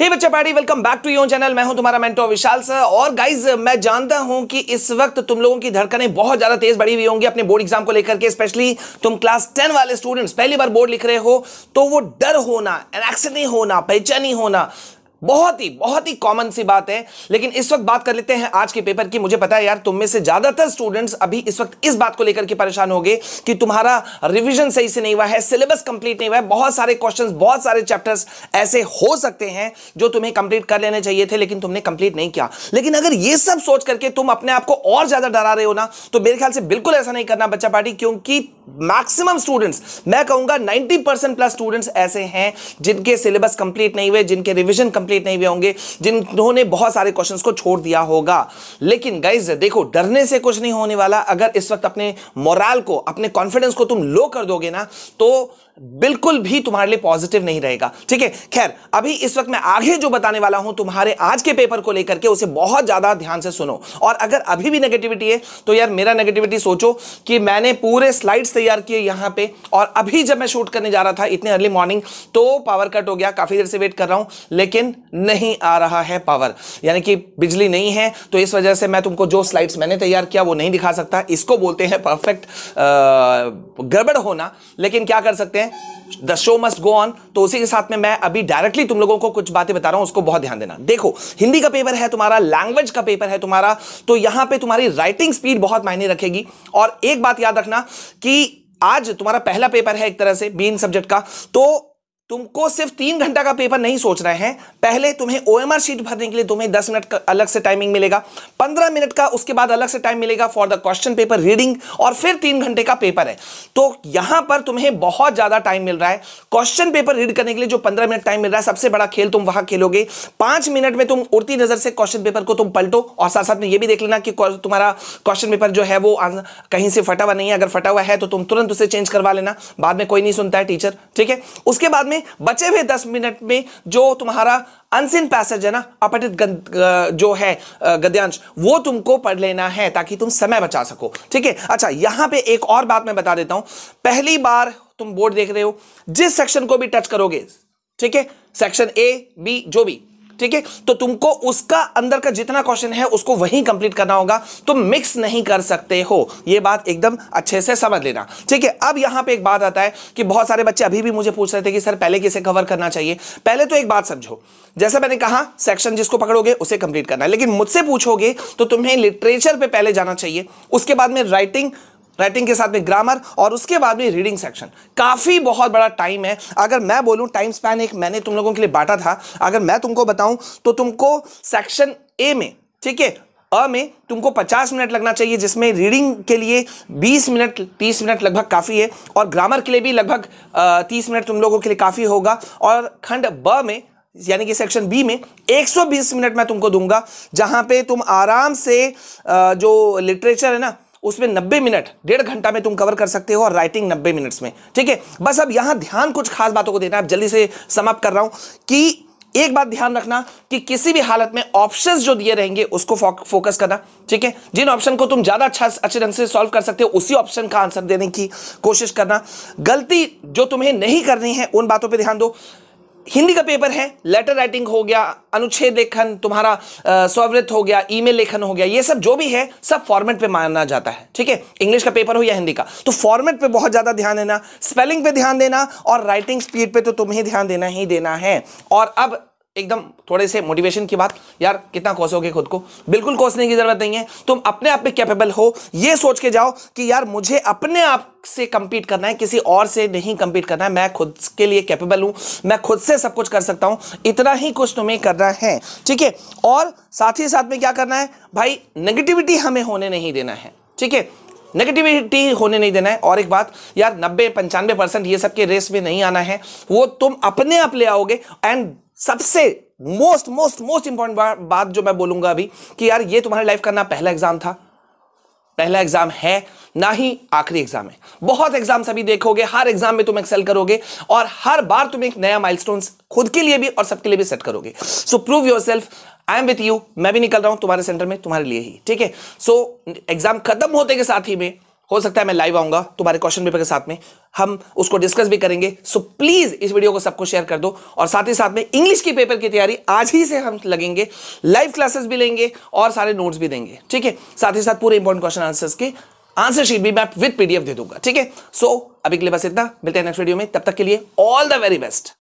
हे hey बच्चा welcome back to your channel मैं हूं तुम्हारा मेंटो विशाल सर और गाइज मैं जानता हूं कि इस वक्त तुम लोगों की धड़कनें बहुत ज्यादा तेज बढ़ी हुई होंगी अपने बोर्ड एग्जाम को लेकर के स्पेशली तुम क्लास टेन वाले स्टूडेंट्स पहली बार बोर्ड लिख रहे हो तो वो डर होना एनेक्सिटी होना पहचानी होना बहुत ही बहुत ही कॉमन सी बात है लेकिन इस वक्त बात कर लेते हैं आज के पेपर की मुझे पता है यार तुम में से ज्यादातर स्टूडेंट्स अभी इस वक्त इस बात को लेकर के परेशान हो गए कि तुम्हारा रिवीजन सही से नहीं हुआ है सिलेबस कंप्लीट नहीं हुआ है बहुत सारे क्वेश्चंस बहुत सारे चैप्टर्स ऐसे हो सकते हैं जो तुम्हें कंप्लीट कर लेने चाहिए थे लेकिन तुमने कंप्लीट नहीं किया लेकिन अगर ये सब सोच करके तुम अपने आप को और ज्यादा डरा रहे हो ना तो मेरे ख्याल से बिल्कुल ऐसा नहीं करना बच्चा पार्टी क्योंकि मैक्सिमम स्टूडेंट्स मैं कहूंगा नाइनटी परसेंट प्लस स्टूडेंट्स ऐसे हैं जिनके सिलेबस कंप्लीट नहीं हुए जिनके रिविजन कंप्लीट कंप्लीट नहीं हुए होंगे जिन्होंने बहुत सारे क्वेश्चन को छोड़ दिया होगा लेकिन गाइज देखो डरने से कुछ नहीं होने वाला अगर इस वक्त अपने मोरल को अपने कॉन्फिडेंस को तुम लो कर दोगे ना तो बिल्कुल भी तुम्हारे लिए पॉजिटिव नहीं रहेगा ठीक है खैर अभी इस वक्त मैं आगे जो बताने वाला हूं तुम्हारे आज के पेपर को लेकर के उसे बहुत ज्यादा ध्यान से सुनो और अगर अभी भी नेगेटिविटी है तो यार मेरा नेगेटिविटी सोचो कि मैंने पूरे स्लाइड्स तैयार किए यहां पे और अभी जब मैं शूट करने जा रहा था इतने अर्ली मॉर्निंग तो पावर कट हो गया काफी देर से वेट कर रहा हूं लेकिन नहीं आ रहा है पावर यानी कि बिजली नहीं है तो इस वजह से मैं तुमको जो स्लाइड्स मैंने तैयार किया वो नहीं दिखा सकता इसको बोलते हैं परफेक्ट गड़बड़ होना लेकिन क्या कर सकते हैं the show must go on तो उसी के साथ में मैं अभी डायरेक्टली तुम लोगों को कुछ बातें बता रहा हूं उसको बहुत ध्यान देना देखो हिंदी का पेपर है तुम्हारा लैंग्वेज का पेपर है तुम्हारा तो यहां पे तुम्हारी राइटिंग स्पीड बहुत मायने रखेगी और एक बात याद रखना कि आज तुम्हारा पहला पेपर है एक तरह से बीन सब्जेक्ट का तो तुमको सिर्फ तीन घंटा का पेपर नहीं सोच रहे हैं पहले तुम्हें ओ शीट भरने के लिए तुम्हें दस मिनट का अलग से टाइमिंग मिलेगा पंद्रह मिनट का उसके बाद अलग से टाइम मिलेगा for the question paper reading और फिर तीन घंटे का पेपर है तो यहां पर तुम्हें बहुत ज्यादा टाइम मिल रहा है क्वेश्चन पेपर रीड करने के लिए जो पंद्रह मिनट टाइम मिल रहा है सबसे बड़ा खेल तुम वहां खेलोगे पांच मिनट में तुम उड़ती नजर से क्वेश्चन पेपर को तुम पलटो और साथ साथ में यह भी देख लेना कि तुम्हारा क्वेश्चन पेपर जो है वो कहीं से फटा हुआ नहीं है अगर फटा हुआ है तो तुम तुरंत उसे चेंज करवा लेना बाद में कोई नहीं सुनता है टीचर ठीक है उसके बाद में बचे हुए दस मिनट में जो तुम्हारा अनसिन पैसेज है ना अपठित जो है गद्यांश वो तुमको पढ़ लेना है ताकि तुम समय बचा सको ठीक है अच्छा यहां पे एक और बात मैं बता देता हूं पहली बार तुम बोर्ड देख रहे हो जिस सेक्शन को भी टच करोगे ठीक है सेक्शन ए बी जो भी ठीक है तो तुमको उसका अंदर का जितना क्वेश्चन है उसको वहीं कंप्लीट करना होगा तुम मिक्स नहीं कर सकते हो यह बात एकदम अच्छे से समझ लेना ठीक है अब यहां पे एक बात आता है कि बहुत सारे बच्चे अभी भी मुझे पूछ रहे थे कि सर पहले किसे कवर करना चाहिए पहले तो एक बात समझो जैसे मैंने कहा सेक्शन जिसको पकड़ोगे उसे कंप्लीट करना है लेकिन मुझसे पूछोगे तो तुम्हें लिटरेचर पे पहले जाना चाहिए उसके बाद में राइटिंग राइटिंग के साथ में ग्रामर और उसके बाद में रीडिंग सेक्शन काफ़ी बहुत बड़ा टाइम है अगर मैं बोलूँ टाइम स्पैन एक मैंने तुम लोगों के लिए बांटा था अगर मैं तुमको बताऊँ तो तुमको सेक्शन ए में ठीक है अ में तुमको 50 मिनट लगना चाहिए जिसमें रीडिंग के लिए 20 मिनट 30 मिनट लगभग काफ़ी है और ग्रामर के लिए भी लगभग तीस मिनट तुम लोगों के लिए काफ़ी होगा और खंड ब में यानी कि सेक्शन बी में 120 मिनट मैं तुमको दूंगा जहां पे तुम आराम से जो लिटरेचर है ना उसमें 90 मिनट डेढ़ घंटा में तुम कवर कर सकते हो और राइटिंग 90 मिनट्स में ठीक है बस अब यहां ध्यान कुछ खास बातों को देना आप जल्दी से समाप्त कर रहा हूं कि एक बात ध्यान रखना कि किसी भी हालत में ऑप्शंस जो दिए रहेंगे उसको फोकस करना ठीक है जिन ऑप्शन को तुम ज्यादा अच्छा अच्छे ढंग से सॉल्व कर सकते हो उसी ऑप्शन का आंसर देने की कोशिश करना गलती जो तुम्हें नहीं करनी है उन बातों पर ध्यान दो हिंदी का पेपर है लेटर राइटिंग हो गया अनुच्छेद लेखन तुम्हारा स्वृत्त हो गया ईमेल लेखन हो गया ये सब जो भी है सब फॉर्मेट पे माना जाता है ठीक है इंग्लिश का पेपर हो या हिंदी का तो फॉर्मेट पे बहुत ज़्यादा ध्यान देना स्पेलिंग पे ध्यान देना और राइटिंग स्पीड पे तो तुम्हें ध्यान देना ही देना है और अब एकदम थोड़े से मोटिवेशन की बात यार कितना कोसोगे खुद को बिल्कुल कोसने की जरूरत नहीं है तुम अपने आप में कैपेबल हो ये सोच के जाओ कि यार मुझे अपने आप से कंपीट करना है किसी और से नहीं कंपीट करना है मैं खुद के लिए कैपेबल हूं मैं खुद से सब कुछ कर सकता हूं इतना ही कुछ तुम्हें करना है ठीक है और साथ ही साथ में क्या करना है भाई नेगेटिविटी हमें होने नहीं देना है ठीक है नेगेटिविटी होने नहीं देना है और एक बात यार नब्बे पंचानवे परसेंट ये सबके रेस में नहीं आना है वो तुम अपने आप ले आओगे एंड सबसे मोस्ट मोस्ट मोस्ट इंपॉर्टेंट बात जो मैं बोलूंगा अभी कि यार ये तुम्हारी लाइफ का ना पहला एग्जाम था पहला एग्जाम है ना ही आखिरी एग्जाम है बहुत एग्जाम अभी देखोगे हर एग्जाम में तुम एक्सेल करोगे और हर बार तुम एक नया माइलस्टोन खुद के लिए भी और सबके लिए भी सेट करोगे so prove yourself I am with you मैं भी निकल रहा हूं तुम्हारे सेंटर में तुम्हारे लिए ही ठीक है सो एग्जाम खत्म होते के साथ ही में हो सकता है मैं लाइव आऊंगा तुम्हारे क्वेश्चन पेपर के साथ में हम उसको डिस्कस भी करेंगे सो प्लीज इस वीडियो को सबको शेयर कर दो और साथ ही साथ में इंग्लिश की पेपर की तैयारी आज ही से हम लगेंगे लाइव क्लासेस भी लेंगे और सारे नोट्स भी देंगे ठीक है साथ ही साथ पूरे इंपॉर्टेंट क्वेश्चन आंसर्स के आंसर शीट भी मैं विद पीडीएफ दे दूंगा ठीक है सो अभी के लिए बस इतना मिलते हैं नेक्स्ट वीडियो में तब तक के लिए ऑल द वेरी बेस्ट